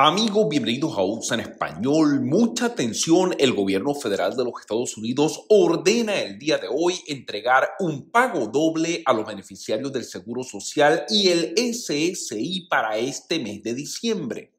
Amigos, bienvenidos a USA en español. Mucha atención, el gobierno federal de los Estados Unidos ordena el día de hoy entregar un pago doble a los beneficiarios del Seguro Social y el SSI para este mes de diciembre.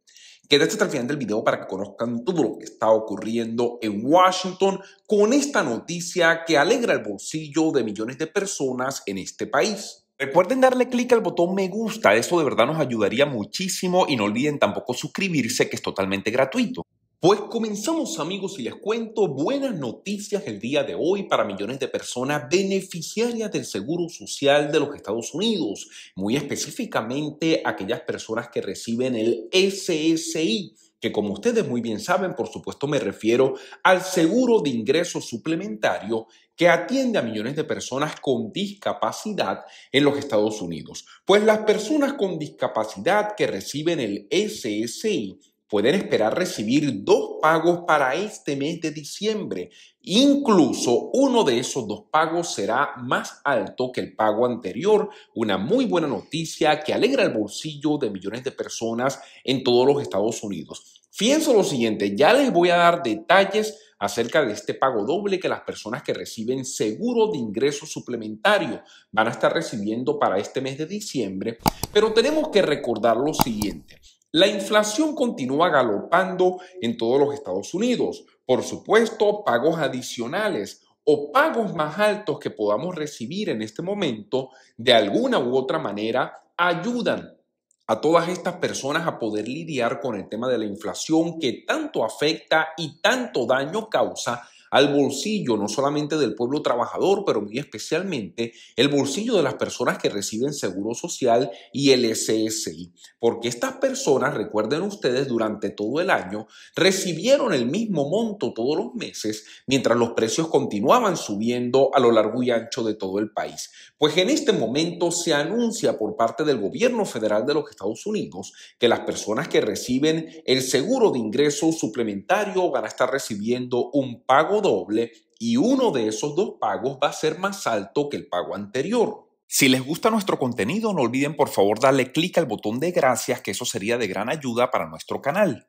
Quédate hasta el final del video para que conozcan todo lo que está ocurriendo en Washington con esta noticia que alegra el bolsillo de millones de personas en este país. Recuerden darle clic al botón me gusta, eso de verdad nos ayudaría muchísimo y no olviden tampoco suscribirse que es totalmente gratuito. Pues comenzamos amigos y les cuento buenas noticias el día de hoy para millones de personas beneficiarias del Seguro Social de los Estados Unidos, muy específicamente aquellas personas que reciben el SSI que como ustedes muy bien saben, por supuesto me refiero al seguro de ingreso suplementario que atiende a millones de personas con discapacidad en los Estados Unidos. Pues las personas con discapacidad que reciben el SSI pueden esperar recibir dos pagos para este mes de diciembre. Incluso uno de esos dos pagos será más alto que el pago anterior. Una muy buena noticia que alegra el bolsillo de millones de personas en todos los Estados Unidos. Pienso lo siguiente, ya les voy a dar detalles acerca de este pago doble que las personas que reciben seguro de ingreso suplementario van a estar recibiendo para este mes de diciembre, pero tenemos que recordar lo siguiente. La inflación continúa galopando en todos los Estados Unidos. Por supuesto, pagos adicionales o pagos más altos que podamos recibir en este momento, de alguna u otra manera, ayudan a todas estas personas a poder lidiar con el tema de la inflación que tanto afecta y tanto daño causa al bolsillo no solamente del pueblo trabajador, pero muy especialmente el bolsillo de las personas que reciben Seguro Social y el SSI. Porque estas personas, recuerden ustedes, durante todo el año recibieron el mismo monto todos los meses mientras los precios continuaban subiendo a lo largo y ancho de todo el país. Pues en este momento se anuncia por parte del gobierno federal de los Estados Unidos que las personas que reciben el seguro de ingreso suplementario van a estar recibiendo un pago doble y uno de esos dos pagos va a ser más alto que el pago anterior. Si les gusta nuestro contenido, no olviden por favor darle clic al botón de gracias, que eso sería de gran ayuda para nuestro canal.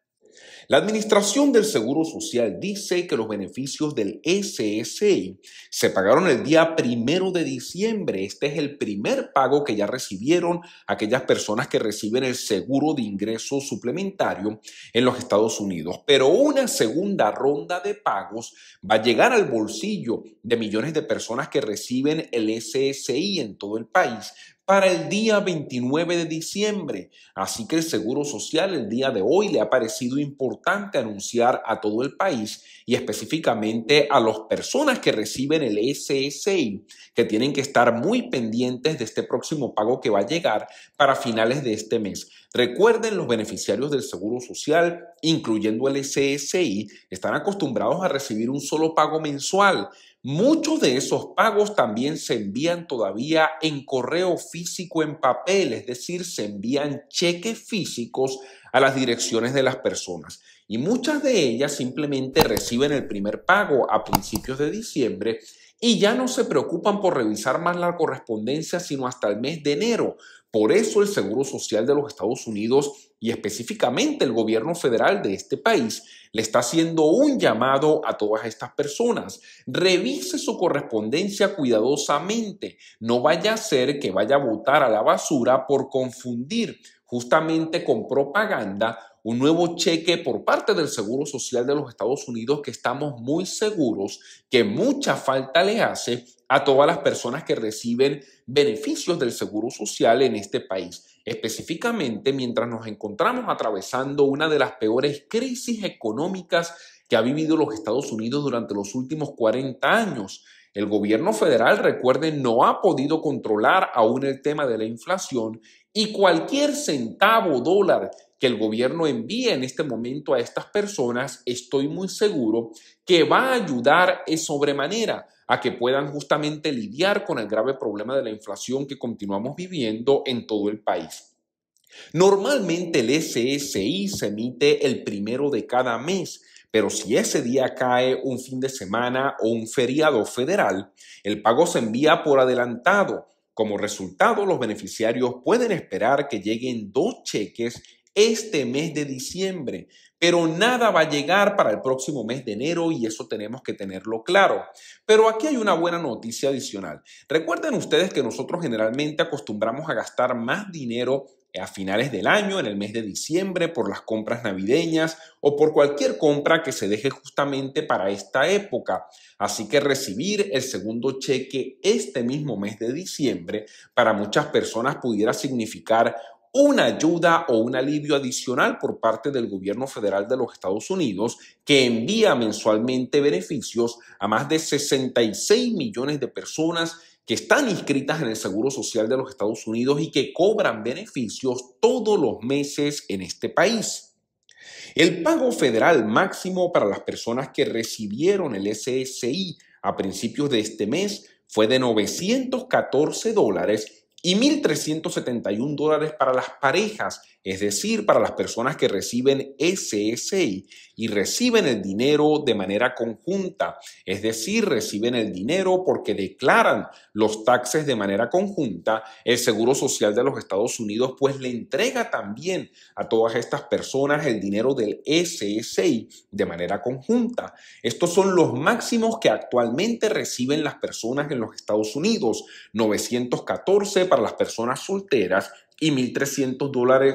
La Administración del Seguro Social dice que los beneficios del SSI se pagaron el día primero de diciembre. Este es el primer pago que ya recibieron aquellas personas que reciben el seguro de ingreso suplementario en los Estados Unidos. Pero una segunda ronda de pagos va a llegar al bolsillo de millones de personas que reciben el SSI en todo el país para el día 29 de diciembre. Así que el Seguro Social el día de hoy le ha parecido importante anunciar a todo el país y específicamente a las personas que reciben el SSI, que tienen que estar muy pendientes de este próximo pago que va a llegar para finales de este mes. Recuerden, los beneficiarios del Seguro Social, incluyendo el SSI, están acostumbrados a recibir un solo pago mensual. Muchos de esos pagos también se envían todavía en correo físico en papel, es decir, se envían cheques físicos a las direcciones de las personas. Y muchas de ellas simplemente reciben el primer pago a principios de diciembre y ya no se preocupan por revisar más la correspondencia sino hasta el mes de enero, por eso el Seguro Social de los Estados Unidos y específicamente el gobierno federal de este país le está haciendo un llamado a todas estas personas. Revise su correspondencia cuidadosamente. No vaya a ser que vaya a votar a la basura por confundir justamente con propaganda un nuevo cheque por parte del Seguro Social de los Estados Unidos que estamos muy seguros que mucha falta le hace a todas las personas que reciben beneficios del Seguro Social en este país. Específicamente, mientras nos encontramos atravesando una de las peores crisis económicas que ha vivido los Estados Unidos durante los últimos 40 años, el gobierno federal, recuerden, no ha podido controlar aún el tema de la inflación y cualquier centavo o dólar que el gobierno envíe en este momento a estas personas, estoy muy seguro que va a ayudar en sobremanera a que puedan justamente lidiar con el grave problema de la inflación que continuamos viviendo en todo el país. Normalmente el SSI se emite el primero de cada mes, pero si ese día cae un fin de semana o un feriado federal, el pago se envía por adelantado como resultado, los beneficiarios pueden esperar que lleguen dos cheques este mes de diciembre pero nada va a llegar para el próximo mes de enero y eso tenemos que tenerlo claro. Pero aquí hay una buena noticia adicional. Recuerden ustedes que nosotros generalmente acostumbramos a gastar más dinero a finales del año, en el mes de diciembre, por las compras navideñas o por cualquier compra que se deje justamente para esta época. Así que recibir el segundo cheque este mismo mes de diciembre para muchas personas pudiera significar una ayuda o un alivio adicional por parte del gobierno federal de los Estados Unidos, que envía mensualmente beneficios a más de 66 millones de personas que están inscritas en el Seguro Social de los Estados Unidos y que cobran beneficios todos los meses en este país. El pago federal máximo para las personas que recibieron el SSI a principios de este mes fue de 914 dólares y 1.371 dólares para las parejas es decir, para las personas que reciben SSI y reciben el dinero de manera conjunta, es decir, reciben el dinero porque declaran los taxes de manera conjunta, el Seguro Social de los Estados Unidos pues le entrega también a todas estas personas el dinero del SSI de manera conjunta. Estos son los máximos que actualmente reciben las personas en los Estados Unidos, 914 para las personas solteras y 1.300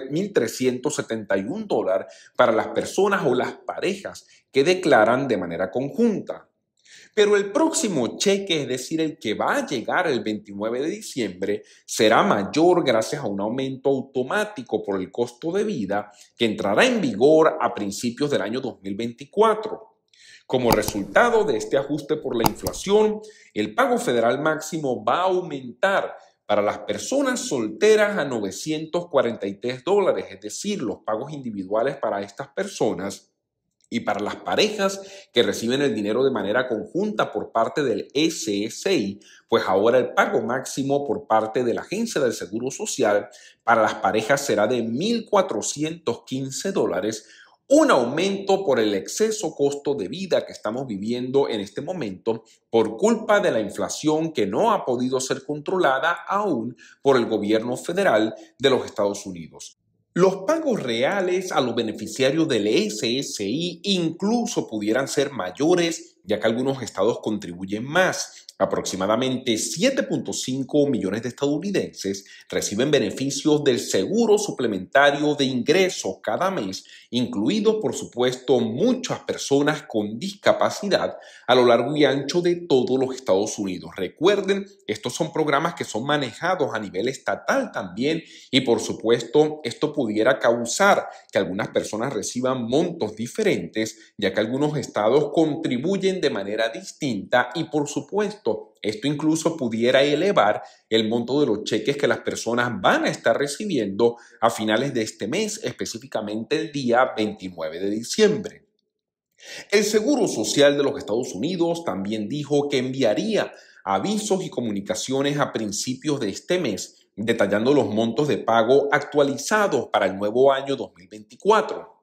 1.371 para las personas o las parejas que declaran de manera conjunta. Pero el próximo cheque, es decir, el que va a llegar el 29 de diciembre, será mayor gracias a un aumento automático por el costo de vida que entrará en vigor a principios del año 2024. Como resultado de este ajuste por la inflación, el pago federal máximo va a aumentar para las personas solteras a 943 dólares, es decir, los pagos individuales para estas personas y para las parejas que reciben el dinero de manera conjunta por parte del SSI, pues ahora el pago máximo por parte de la Agencia del Seguro Social para las parejas será de 1.415 dólares un aumento por el exceso costo de vida que estamos viviendo en este momento por culpa de la inflación que no ha podido ser controlada aún por el gobierno federal de los Estados Unidos. Los pagos reales a los beneficiarios del SSI incluso pudieran ser mayores ya que algunos estados contribuyen más. Aproximadamente 7.5 millones de estadounidenses reciben beneficios del seguro suplementario de ingresos cada mes, incluidos, por supuesto, muchas personas con discapacidad a lo largo y ancho de todos los Estados Unidos. Recuerden, estos son programas que son manejados a nivel estatal también y, por supuesto, esto pudiera causar que algunas personas reciban montos diferentes, ya que algunos estados contribuyen de manera distinta y por supuesto esto incluso pudiera elevar el monto de los cheques que las personas van a estar recibiendo a finales de este mes, específicamente el día 29 de diciembre. El Seguro Social de los Estados Unidos también dijo que enviaría avisos y comunicaciones a principios de este mes detallando los montos de pago actualizados para el nuevo año 2024.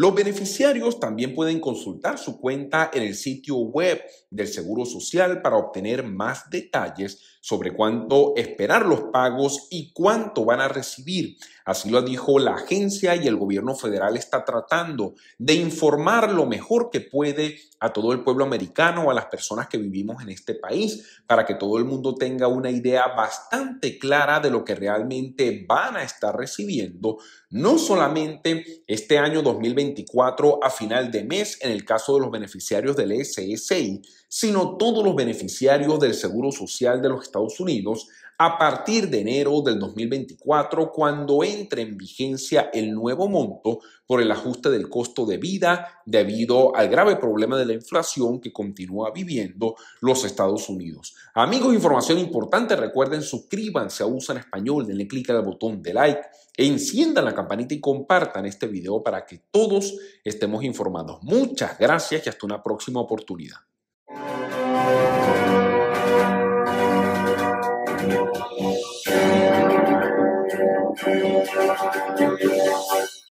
Los beneficiarios también pueden consultar su cuenta en el sitio web del Seguro Social para obtener más detalles sobre cuánto esperar los pagos y cuánto van a recibir. Así lo dijo la agencia y el gobierno federal está tratando de informar lo mejor que puede a todo el pueblo americano, a las personas que vivimos en este país, para que todo el mundo tenga una idea bastante clara de lo que realmente van a estar recibiendo no solamente este año 2024 a final de mes en el caso de los beneficiarios del SSI, sino todos los beneficiarios del Seguro Social de los Estados Unidos a partir de enero del 2024, cuando entre en vigencia el nuevo monto por el ajuste del costo de vida debido al grave problema de la inflación que continúa viviendo los Estados Unidos. Amigos, información importante, recuerden suscríbanse a USA en Español, denle clic al botón de like, enciendan la campanita y compartan este video para que todos estemos informados. Muchas gracias y hasta una próxima oportunidad. よろしくお願いします。